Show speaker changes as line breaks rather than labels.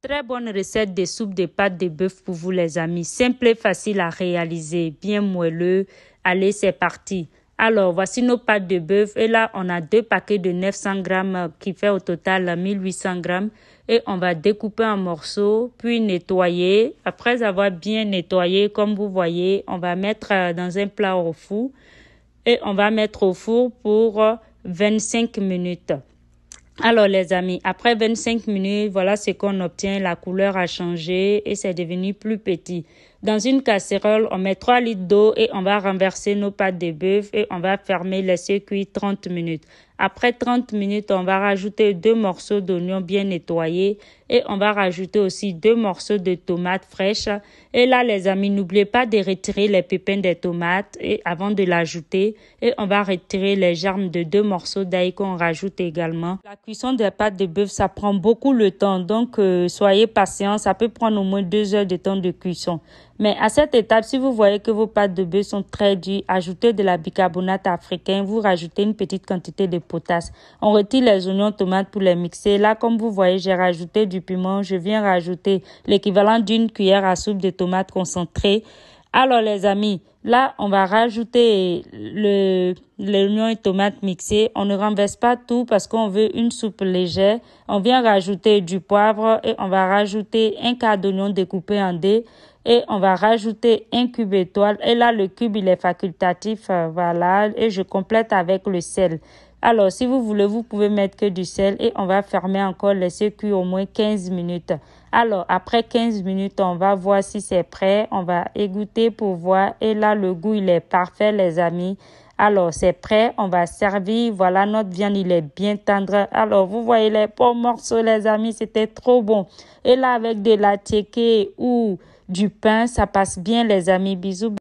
Très bonne recette de soupe de pâtes de bœuf pour vous les amis. Simple et facile à réaliser, bien moelleux. Allez, c'est parti. Alors, voici nos pâtes de bœuf. Et là, on a deux paquets de 900 grammes qui fait au total 1800 grammes. Et on va découper en morceaux, puis nettoyer. Après avoir bien nettoyé, comme vous voyez, on va mettre euh, dans un plat au four. Et on va mettre au four pour 25 euh, minutes. Alors les amis, après 25 minutes, voilà ce qu'on obtient. La couleur a changé et c'est devenu plus petit. Dans une casserole, on met 3 litres d'eau et on va renverser nos pâtes de bœuf et on va fermer, laisser cuire 30 minutes. Après 30 minutes, on va rajouter deux morceaux d'oignon bien nettoyés et on va rajouter aussi deux morceaux de tomates fraîches. Et là, les amis, n'oubliez pas de retirer les pépins des tomates et avant de l'ajouter. Et on va retirer les germes de deux morceaux d'ail qu'on rajoute également. La cuisson des pâtes de bœuf, ça prend beaucoup le temps. Donc, euh, soyez patients. Ça peut prendre au moins deux heures de temps de cuisson. Mais à cette étape, si vous voyez que vos pâtes de bœuf sont très dures, ajoutez de la bicarbonate africain, vous rajoutez une petite quantité de potasse. On retire les oignons tomates pour les mixer. Là, comme vous voyez, j'ai rajouté du piment. Je viens rajouter l'équivalent d'une cuillère à soupe de tomates concentrées. Alors les amis, là on va rajouter le l'oignon et tomate mixés. On ne renverse pas tout parce qu'on veut une soupe légère. On vient rajouter du poivre et on va rajouter un quart d'oignon découpé en dés et on va rajouter un cube étoile. Et là le cube il est facultatif, euh, voilà. Et je complète avec le sel. Alors, si vous voulez, vous pouvez mettre que du sel et on va fermer encore, laisser cuire au moins 15 minutes. Alors, après 15 minutes, on va voir si c'est prêt. On va égoutter pour voir. Et là, le goût, il est parfait, les amis. Alors, c'est prêt. On va servir. Voilà, notre viande, il est bien tendre. Alors, vous voyez les bons morceaux, les amis. C'était trop bon. Et là, avec de la ou du pain, ça passe bien, les amis. Bisous.